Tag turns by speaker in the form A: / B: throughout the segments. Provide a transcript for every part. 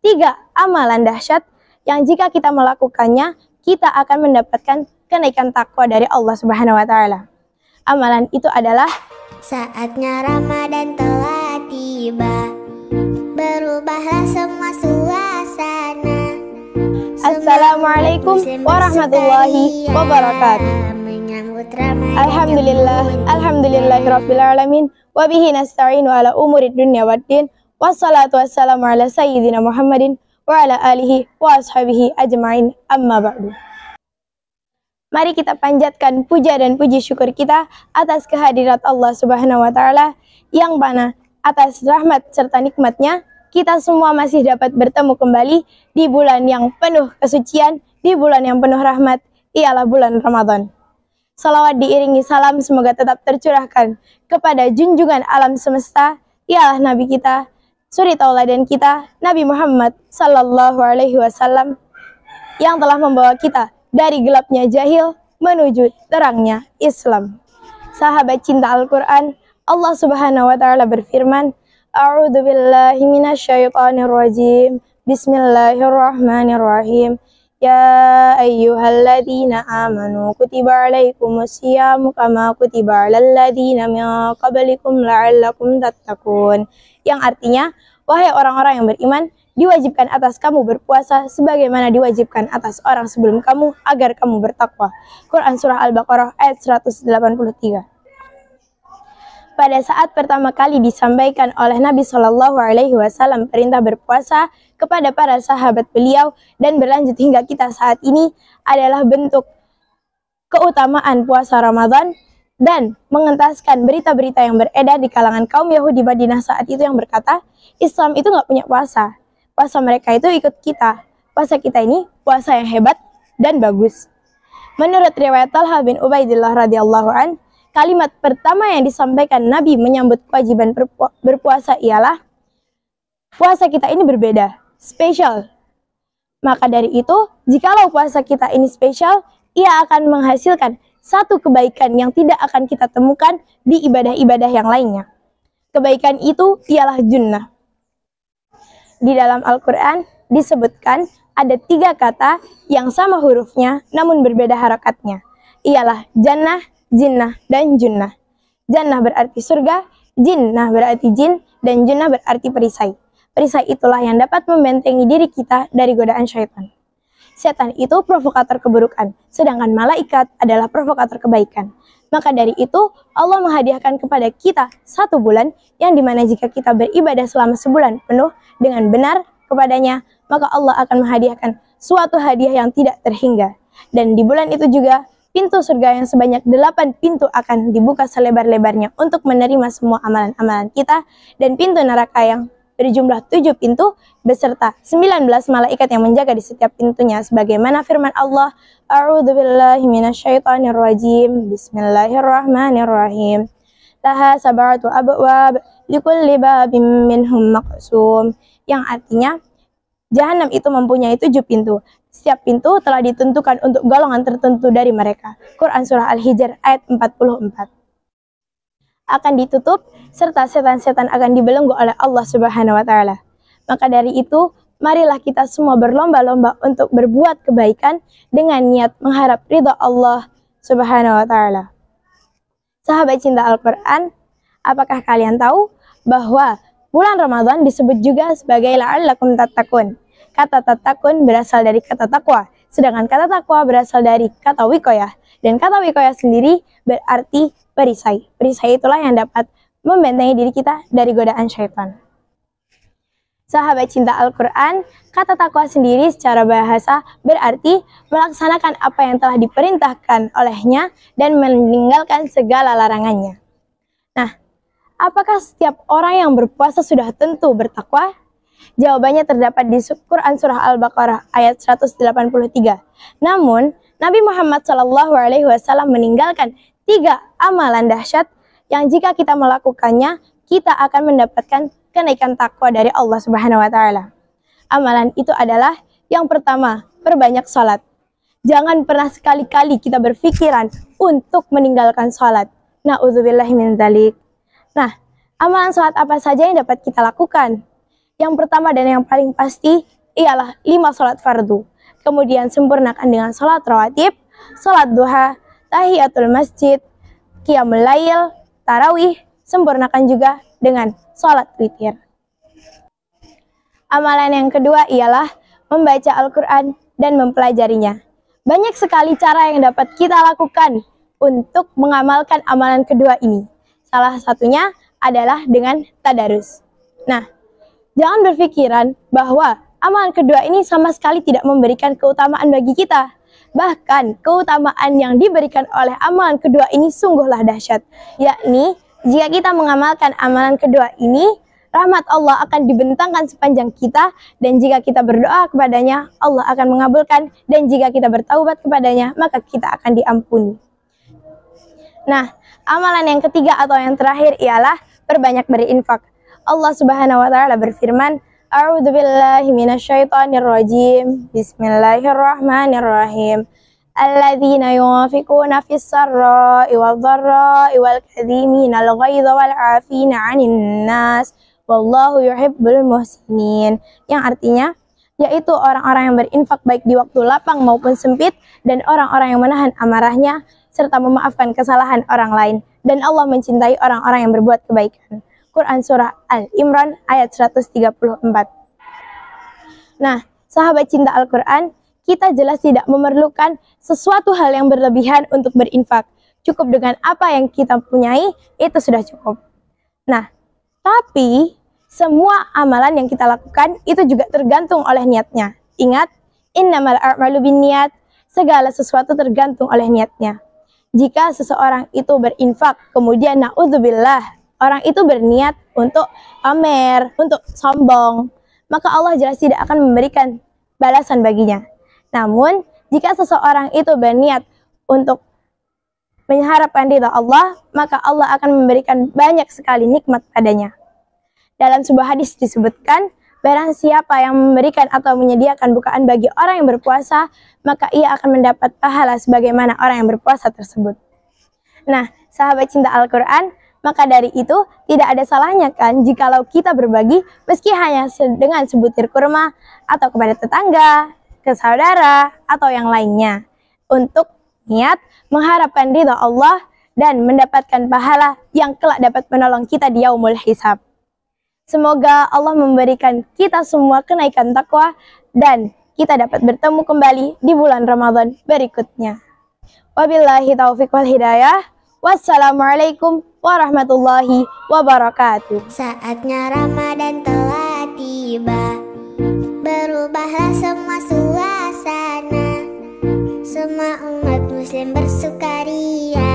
A: Tiga, amalan dahsyat yang jika kita melakukannya, kita akan mendapatkan kenaikan takwa dari Allah Subhanahu wa taala. Amalan itu adalah saatnya Ramadan telah tiba. Berubahlah semua suasana. Assalamualaikum warahmatullahi wabarakatuh. Alhamdulillah, alhamdulillahirabbil alamin. Wabihi nasta'inu ala umurid dunya waddin. Wassalatu wassalamu ala sayyidina Muhammadin wa ala alihi wa ashabihi ajmain amma ba'du. Mari kita panjatkan puja dan puji syukur kita atas kehadirat Allah Subhanahu wa taala yang mana atas rahmat serta nikmatnya kita semua masih dapat bertemu kembali di bulan yang penuh kesucian, di bulan yang penuh rahmat, ialah bulan Ramadan. Salawat diiringi salam semoga tetap tercurahkan kepada junjungan alam semesta, ialah Nabi kita suri tauladan kita Nabi Muhammad Sallallahu Alaihi Wasallam yang telah membawa kita dari gelapnya jahil menuju terangnya Islam. Sahabat cinta Al-Quran, Allah Subhanahu Wa Taala berfirman, A'udhu billahi minasyaitonir rajim. Bismillahirrahmanirrahim. يا أيها الذين آمنوا كتب عليكم الصيام كما كتب على الذين من قبلكم لعلكم تتقون yang artinya wahai orang-orang yang beriman diwajibkan atas kamu berpuasa sebagaimana diwajibkan atas orang sebelum kamu agar kamu bertakwa Quran surah Al-Baqarah ayat 183 pada saat pertama kali disampaikan oleh Nabi Shallallahu Alaihi Wasallam perintah berpuasa kepada para sahabat beliau dan berlanjut hingga kita saat ini adalah bentuk keutamaan puasa Ramadan dan mengentaskan berita-berita yang beredar di kalangan kaum Yahudi Madinah saat itu yang berkata Islam itu nggak punya puasa, puasa mereka itu ikut kita, puasa kita ini puasa yang hebat dan bagus. Menurut riwayat Talha bin Ubaidillah radhiyallahu an, Kalimat pertama yang disampaikan Nabi menyambut kewajiban berpuasa ialah puasa kita ini berbeda, spesial. Maka dari itu, jikalau puasa kita ini spesial, ia akan menghasilkan satu kebaikan yang tidak akan kita temukan di ibadah-ibadah yang lainnya. Kebaikan itu ialah junnah. Di dalam Al-Quran disebutkan ada tiga kata yang sama hurufnya namun berbeda harakatnya. Ialah jannah, jinnah, dan junnah. Jannah berarti surga, jinnah berarti jin, dan junnah berarti perisai. Perisai itulah yang dapat membentengi diri kita dari godaan syaitan. Setan itu provokator keburukan, sedangkan malaikat adalah provokator kebaikan. Maka dari itu, Allah menghadiahkan kepada kita satu bulan yang dimana jika kita beribadah selama sebulan penuh dengan benar kepadanya, maka Allah akan menghadiahkan suatu hadiah yang tidak terhingga. Dan di bulan itu juga pintu surga yang sebanyak delapan pintu akan dibuka selebar-lebarnya untuk menerima semua amalan-amalan kita dan pintu neraka yang berjumlah tujuh pintu beserta sembilan belas malaikat yang menjaga di setiap pintunya sebagaimana firman Allah A'udzubillahi minasyaitonirrajim Bismillahirrahmanirrahim Laha sabaratu abwab likulli babim minhum maqsum yang artinya Jahanam itu mempunyai tujuh pintu. Setiap pintu telah ditentukan untuk golongan tertentu dari mereka. Quran Surah Al-Hijr ayat 44 akan ditutup serta setan-setan akan dibelenggu oleh Allah Subhanahu wa taala. Maka dari itu, marilah kita semua berlomba-lomba untuk berbuat kebaikan dengan niat mengharap ridha Allah Subhanahu wa taala. Sahabat cinta Al-Qur'an, apakah kalian tahu bahwa Bulan Ramadan disebut juga sebagai la'allakum tatakun. Kata tatakun berasal dari kata takwa, sedangkan kata takwa berasal dari kata wikoyah. Dan kata wikoyah sendiri berarti perisai. Perisai itulah yang dapat membentengi diri kita dari godaan syaitan. Sahabat cinta Al-Quran, kata takwa sendiri secara bahasa berarti melaksanakan apa yang telah diperintahkan olehnya dan meninggalkan segala larangannya. Nah, Apakah setiap orang yang berpuasa sudah tentu bertakwa? Jawabannya terdapat di Quran Surah Al-Baqarah ayat 183. Namun, Nabi Muhammad SAW meninggalkan tiga amalan dahsyat yang jika kita melakukannya, kita akan mendapatkan kenaikan takwa dari Allah Subhanahu Wa Taala. Amalan itu adalah yang pertama, perbanyak salat. Jangan pernah sekali-kali kita berpikiran untuk meninggalkan salat. Na'udzubillah min zalik. Nah, amalan sholat apa saja yang dapat kita lakukan? Yang pertama dan yang paling pasti ialah lima sholat fardu. Kemudian sempurnakan dengan sholat rawatib, sholat duha, tahiyatul masjid, qiyamul lail, tarawih, sempurnakan juga dengan sholat witir. Amalan yang kedua ialah membaca Al-Quran dan mempelajarinya. Banyak sekali cara yang dapat kita lakukan untuk mengamalkan amalan kedua ini. Salah satunya adalah dengan tadarus. Nah, jangan berpikiran bahwa amalan kedua ini sama sekali tidak memberikan keutamaan bagi kita. Bahkan keutamaan yang diberikan oleh amalan kedua ini sungguhlah dahsyat, yakni jika kita mengamalkan amalan kedua ini, rahmat Allah akan dibentangkan sepanjang kita dan jika kita berdoa kepadanya, Allah akan mengabulkan dan jika kita bertaubat kepadanya, maka kita akan diampuni. Nah, Amalan yang ketiga atau yang terakhir ialah perbanyak berinfak. Allah Subhanahu wa taala berfirman, A'udzu billahi minasyaitonir rajim. Bismillahirrahmanirrahim. Alladzina yunfikuna fis sarra'i wal dharra'i wal kadhimina al ghaidha wal 'afina 'anil nas. Wallahu yuhibbul muhsinin. Yang artinya yaitu orang-orang yang berinfak baik di waktu lapang maupun sempit dan orang-orang yang menahan amarahnya serta memaafkan kesalahan orang lain, dan Allah mencintai orang-orang yang berbuat kebaikan. Quran Surah Al-Imran ayat 134 Nah, sahabat cinta Al-Quran, kita jelas tidak memerlukan sesuatu hal yang berlebihan untuk berinfak. Cukup dengan apa yang kita punyai, itu sudah cukup. Nah, tapi semua amalan yang kita lakukan itu juga tergantung oleh niatnya. Ingat, innamal a'malu bin niat, segala sesuatu tergantung oleh niatnya jika seseorang itu berinfak, kemudian naudzubillah, orang itu berniat untuk pamer, untuk sombong, maka Allah jelas tidak akan memberikan balasan baginya. Namun, jika seseorang itu berniat untuk mengharapkan ridha Allah, maka Allah akan memberikan banyak sekali nikmat padanya. Dalam sebuah hadis disebutkan, Barang siapa yang memberikan atau menyediakan bukaan bagi orang yang berpuasa, maka ia akan mendapat pahala sebagaimana orang yang berpuasa tersebut. Nah, sahabat cinta Al-Quran, maka dari itu tidak ada salahnya kan jikalau kita berbagi meski hanya dengan sebutir kurma atau kepada tetangga, ke saudara, atau yang lainnya. Untuk niat mengharapkan ridho Allah dan mendapatkan pahala yang kelak dapat menolong kita di yaumul hisab. Semoga Allah memberikan kita semua kenaikan takwa dan kita dapat bertemu kembali di bulan Ramadan berikutnya. Wabillahi taufiq wal hidayah. Wassalamualaikum warahmatullahi wabarakatuh. Saatnya Ramadan telah tiba. Berubahlah semua suasana. Semua umat muslim bersukaria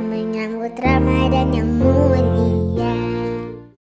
A: menyambut Ramadan yang mulia.